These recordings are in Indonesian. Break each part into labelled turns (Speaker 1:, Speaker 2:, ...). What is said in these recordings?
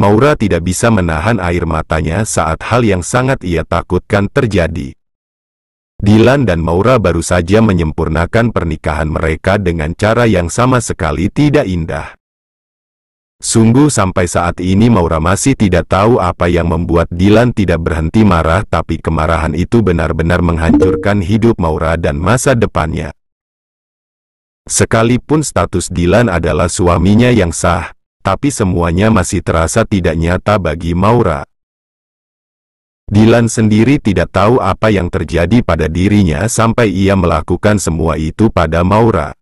Speaker 1: Maura tidak bisa menahan air matanya saat hal yang sangat ia takutkan terjadi. Dilan dan Maura baru saja menyempurnakan pernikahan mereka dengan cara yang sama sekali tidak indah. Sungguh sampai saat ini Maura masih tidak tahu apa yang membuat Dilan tidak berhenti marah tapi kemarahan itu benar-benar menghancurkan hidup Maura dan masa depannya. Sekalipun status Dilan adalah suaminya yang sah, tapi semuanya masih terasa tidak nyata bagi Maura. Dilan sendiri tidak tahu apa yang terjadi pada dirinya sampai ia melakukan semua itu pada Maura.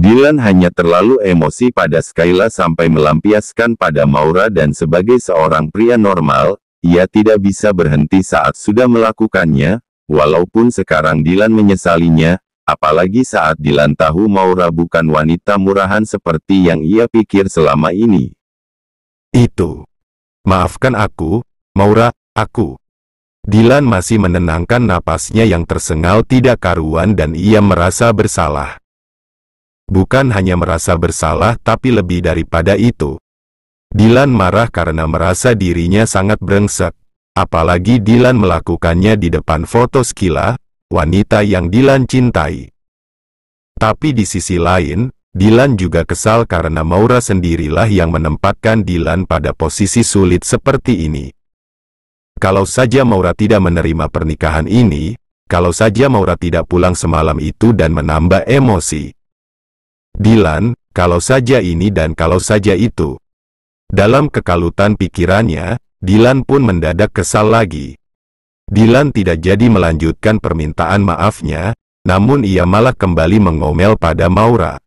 Speaker 1: Dylan hanya terlalu emosi pada Skyla sampai melampiaskan pada Maura dan sebagai seorang pria normal, ia tidak bisa berhenti saat sudah melakukannya, walaupun sekarang Dylan menyesalinya, apalagi saat Dilan tahu Maura bukan wanita murahan seperti yang ia pikir selama ini. Itu. Maafkan aku, Maura, aku. Dilan masih menenangkan napasnya yang tersengal tidak karuan dan ia merasa bersalah. Bukan hanya merasa bersalah tapi lebih daripada itu. Dilan marah karena merasa dirinya sangat brengsek. Apalagi Dilan melakukannya di depan foto Skila, wanita yang Dilan cintai. Tapi di sisi lain, Dilan juga kesal karena Maura sendirilah yang menempatkan Dilan pada posisi sulit seperti ini. Kalau saja Maura tidak menerima pernikahan ini, kalau saja Maura tidak pulang semalam itu dan menambah emosi. Dilan, kalau saja ini dan kalau saja itu. Dalam kekalutan pikirannya, Dilan pun mendadak kesal lagi. Dilan tidak jadi melanjutkan permintaan maafnya, namun ia malah kembali mengomel pada Maura.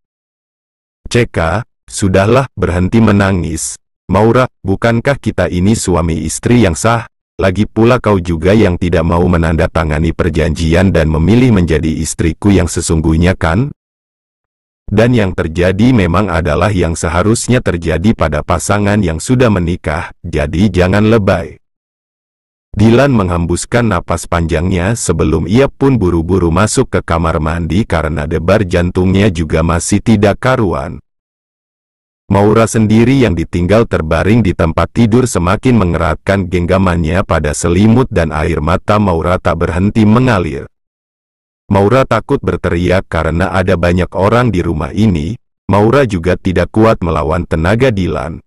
Speaker 1: Ceka, sudahlah berhenti menangis. Maura, bukankah kita ini suami istri yang sah? Lagi pula kau juga yang tidak mau menandatangani perjanjian dan memilih menjadi istriku yang sesungguhnya kan? Dan yang terjadi memang adalah yang seharusnya terjadi pada pasangan yang sudah menikah, jadi jangan lebay. Dilan menghembuskan napas panjangnya sebelum ia pun buru-buru masuk ke kamar mandi karena debar jantungnya juga masih tidak karuan. Maura sendiri yang ditinggal terbaring di tempat tidur semakin mengeratkan genggamannya pada selimut dan air mata Maura tak berhenti mengalir. Maura takut berteriak karena ada banyak orang di rumah ini, Maura juga tidak kuat melawan tenaga Dilan.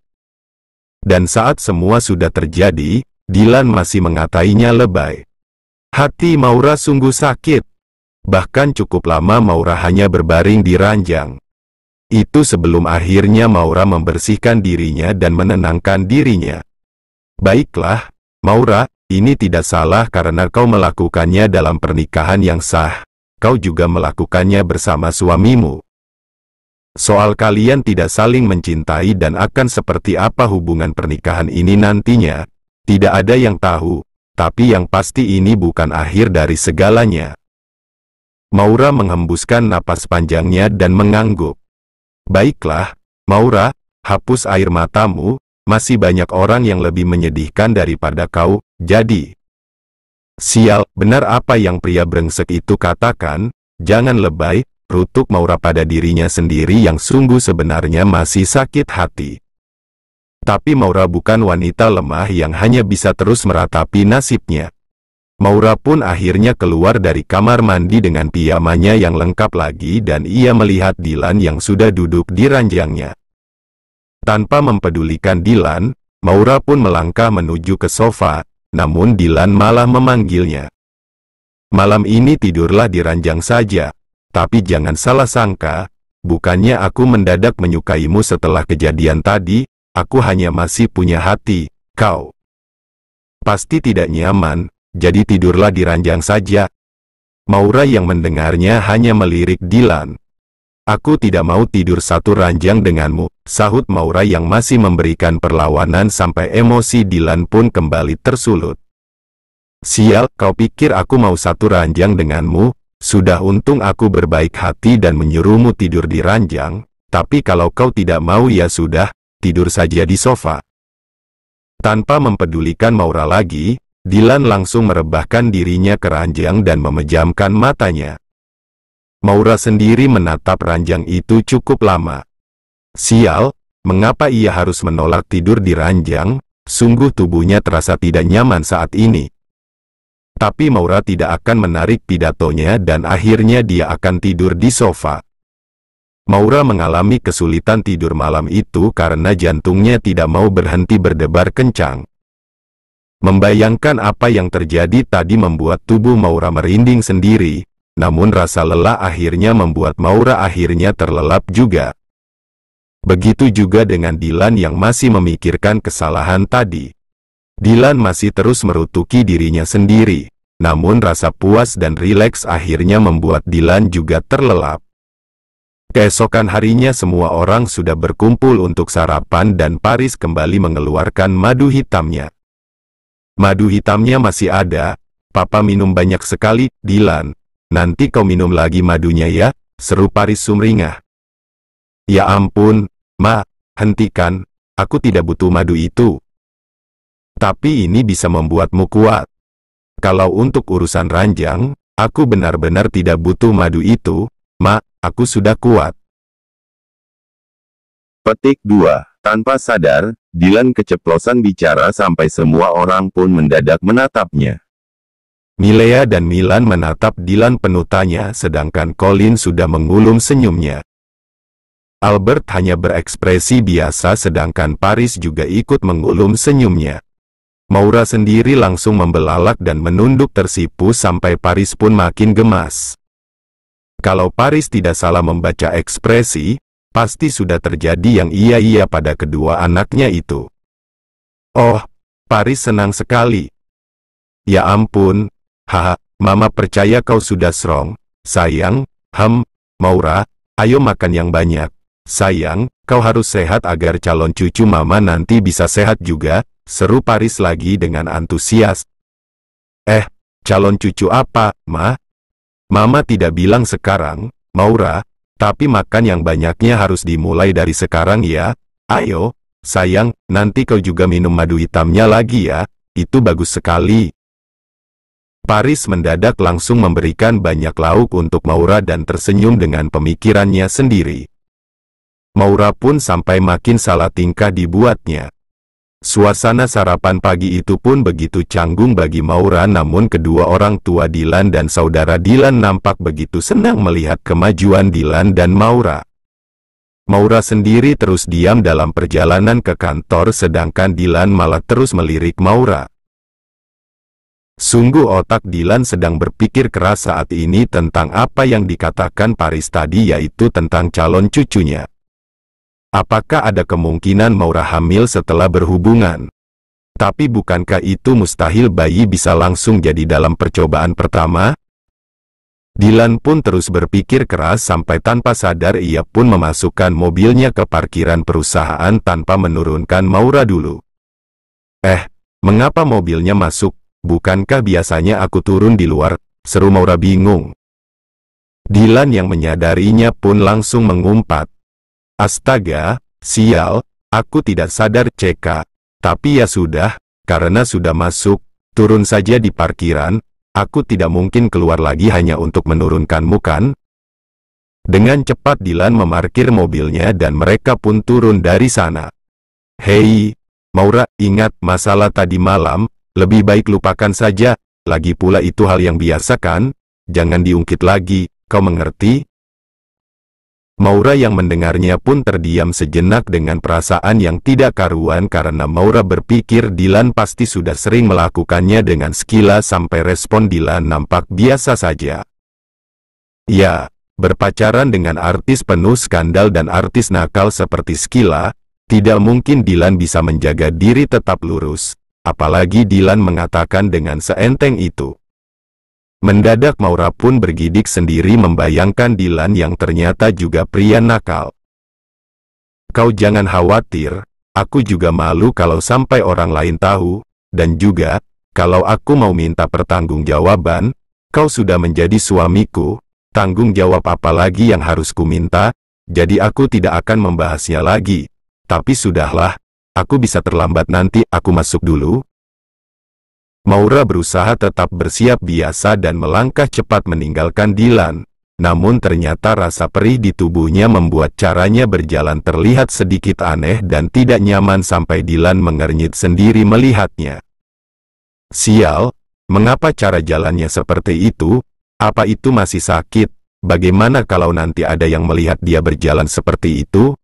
Speaker 1: Dan saat semua sudah terjadi, Dilan masih mengatainya lebay. Hati Maura sungguh sakit. Bahkan cukup lama Maura hanya berbaring di ranjang. Itu sebelum akhirnya Maura membersihkan dirinya dan menenangkan dirinya. Baiklah, Maura, ini tidak salah karena kau melakukannya dalam pernikahan yang sah. Kau juga melakukannya bersama suamimu. Soal kalian tidak saling mencintai dan akan seperti apa hubungan pernikahan ini nantinya, tidak ada yang tahu, tapi yang pasti ini bukan akhir dari segalanya. Maura menghembuskan napas panjangnya dan mengangguk. Baiklah, Maura, hapus air matamu, masih banyak orang yang lebih menyedihkan daripada kau, jadi. Sial, benar apa yang pria brengsek itu katakan, jangan lebay, rutuk Maura pada dirinya sendiri yang sungguh sebenarnya masih sakit hati. Tapi Maura bukan wanita lemah yang hanya bisa terus meratapi nasibnya. Maura pun akhirnya keluar dari kamar mandi dengan piyamanya yang lengkap lagi dan ia melihat Dilan yang sudah duduk di ranjangnya. Tanpa mempedulikan Dilan, Maura pun melangkah menuju ke sofa, namun Dilan malah memanggilnya. Malam ini tidurlah di ranjang saja, tapi jangan salah sangka, bukannya aku mendadak menyukaimu setelah kejadian tadi, aku hanya masih punya hati, kau. Pasti tidak nyaman, jadi tidurlah di ranjang saja. Maura yang mendengarnya hanya melirik Dilan. Aku tidak mau tidur satu ranjang denganmu, sahut Maura yang masih memberikan perlawanan sampai emosi Dilan pun kembali tersulut. Sial, kau pikir aku mau satu ranjang denganmu? Sudah untung aku berbaik hati dan menyuruhmu tidur di ranjang, tapi kalau kau tidak mau ya sudah, tidur saja di sofa. Tanpa mempedulikan Maura lagi, Dilan langsung merebahkan dirinya ke ranjang dan memejamkan matanya. Maura sendiri menatap ranjang itu cukup lama. Sial, mengapa ia harus menolak tidur di ranjang, sungguh tubuhnya terasa tidak nyaman saat ini. Tapi Maura tidak akan menarik pidatonya dan akhirnya dia akan tidur di sofa. Maura mengalami kesulitan tidur malam itu karena jantungnya tidak mau berhenti berdebar kencang. Membayangkan apa yang terjadi tadi membuat tubuh Maura merinding sendiri, namun rasa lelah akhirnya membuat Maura akhirnya terlelap juga. Begitu juga dengan Dilan yang masih memikirkan kesalahan tadi. Dilan masih terus merutuki dirinya sendiri, namun rasa puas dan rileks akhirnya membuat Dilan juga terlelap. Keesokan harinya semua orang sudah berkumpul untuk sarapan dan Paris kembali mengeluarkan madu hitamnya. Madu hitamnya masih ada, papa minum banyak sekali, Dilan. Nanti kau minum lagi madunya ya, seru Paris sumringah. Ya ampun, ma, hentikan, aku tidak butuh madu itu. Tapi ini bisa membuatmu kuat. Kalau untuk urusan ranjang, aku benar-benar tidak butuh madu itu, ma, Aku sudah kuat. Petik 2. Tanpa sadar, Dylan keceplosan bicara sampai semua orang pun mendadak menatapnya. Milea dan Milan menatap Dylan penuh tanya sedangkan Colin sudah mengulum senyumnya. Albert hanya berekspresi biasa sedangkan Paris juga ikut mengulum senyumnya. Maura sendiri langsung membelalak dan menunduk tersipu sampai Paris pun makin gemas. Kalau Paris tidak salah membaca ekspresi, pasti sudah terjadi yang iya-iya pada kedua anaknya itu. Oh, Paris senang sekali. Ya ampun, haha, mama percaya kau sudah strong, sayang, hem, Maura, ayo makan yang banyak. Sayang, kau harus sehat agar calon cucu mama nanti bisa sehat juga, seru Paris lagi dengan antusias. Eh, calon cucu apa, ma? Mama tidak bilang sekarang, Maura, tapi makan yang banyaknya harus dimulai dari sekarang ya. Ayo, sayang, nanti kau juga minum madu hitamnya lagi ya, itu bagus sekali. Paris mendadak langsung memberikan banyak lauk untuk Maura dan tersenyum dengan pemikirannya sendiri. Maura pun sampai makin salah tingkah dibuatnya. Suasana sarapan pagi itu pun begitu canggung bagi Maura namun kedua orang tua Dilan dan saudara Dilan nampak begitu senang melihat kemajuan Dilan dan Maura. Maura sendiri terus diam dalam perjalanan ke kantor sedangkan Dilan malah terus melirik Maura. Sungguh otak Dilan sedang berpikir keras saat ini tentang apa yang dikatakan Paris tadi yaitu tentang calon cucunya. Apakah ada kemungkinan Maura hamil setelah berhubungan? Tapi bukankah itu mustahil bayi bisa langsung jadi dalam percobaan pertama? Dilan pun terus berpikir keras sampai tanpa sadar ia pun memasukkan mobilnya ke parkiran perusahaan tanpa menurunkan Maura dulu. Eh, mengapa mobilnya masuk? Bukankah biasanya aku turun di luar? Seru Maura bingung. Dilan yang menyadarinya pun langsung mengumpat. Astaga, sial, aku tidak sadar CK. Tapi ya sudah, karena sudah masuk, turun saja di parkiran, aku tidak mungkin keluar lagi hanya untuk menurunkanmu kan? Dengan cepat Dilan memarkir mobilnya dan mereka pun turun dari sana. Hei, Maura, ingat masalah tadi malam, lebih baik lupakan saja, lagi pula itu hal yang biasa kan? Jangan diungkit lagi, kau mengerti? Maura yang mendengarnya pun terdiam sejenak dengan perasaan yang tidak karuan karena Maura berpikir Dilan pasti sudah sering melakukannya dengan Skila sampai respon Dilan nampak biasa saja. Ya, berpacaran dengan artis penuh skandal dan artis nakal seperti Skila, tidak mungkin Dilan bisa menjaga diri tetap lurus, apalagi Dilan mengatakan dengan seenteng itu. Mendadak Maura pun bergidik sendiri membayangkan Dilan yang ternyata juga pria nakal. Kau jangan khawatir, aku juga malu kalau sampai orang lain tahu, dan juga, kalau aku mau minta pertanggungjawaban, kau sudah menjadi suamiku, tanggung jawab apa lagi yang harus ku minta? jadi aku tidak akan membahasnya lagi. Tapi sudahlah, aku bisa terlambat nanti, aku masuk dulu, Maura berusaha tetap bersiap biasa dan melangkah cepat meninggalkan Dilan. Namun ternyata rasa perih di tubuhnya membuat caranya berjalan terlihat sedikit aneh dan tidak nyaman sampai Dilan mengernyit sendiri melihatnya. Sial, mengapa cara jalannya seperti itu? Apa itu masih sakit? Bagaimana kalau nanti ada yang melihat dia berjalan seperti itu?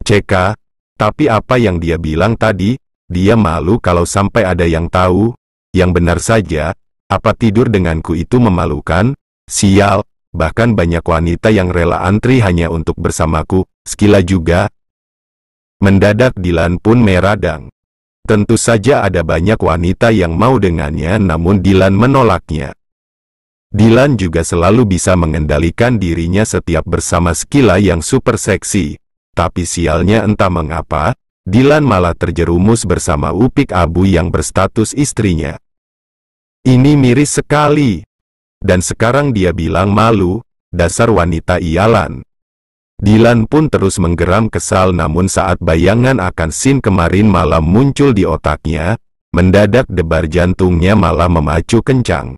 Speaker 1: Ck, tapi apa yang dia bilang tadi, dia malu kalau sampai ada yang tahu, yang benar saja, apa tidur denganku itu memalukan, sial, bahkan banyak wanita yang rela antri hanya untuk bersamaku, skila juga. Mendadak Dilan pun meradang. Tentu saja ada banyak wanita yang mau dengannya namun Dilan menolaknya. Dilan juga selalu bisa mengendalikan dirinya setiap bersama skila yang super seksi. Tapi sialnya entah mengapa, Dilan malah terjerumus bersama Upik Abu yang berstatus istrinya. Ini miris sekali. Dan sekarang dia bilang malu, dasar wanita ialan. Dilan pun terus menggeram kesal namun saat bayangan akan sin kemarin malam muncul di otaknya, mendadak debar jantungnya malah memacu kencang.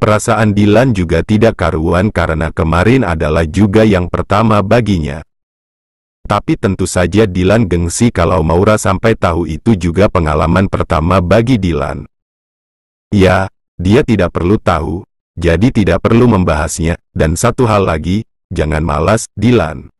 Speaker 1: Perasaan Dilan juga tidak karuan karena kemarin adalah juga yang pertama baginya. Tapi tentu saja Dilan gengsi kalau Maura sampai tahu itu juga pengalaman pertama bagi Dilan. Ya, dia tidak perlu tahu, jadi tidak perlu membahasnya, dan satu hal lagi, jangan malas, Dilan.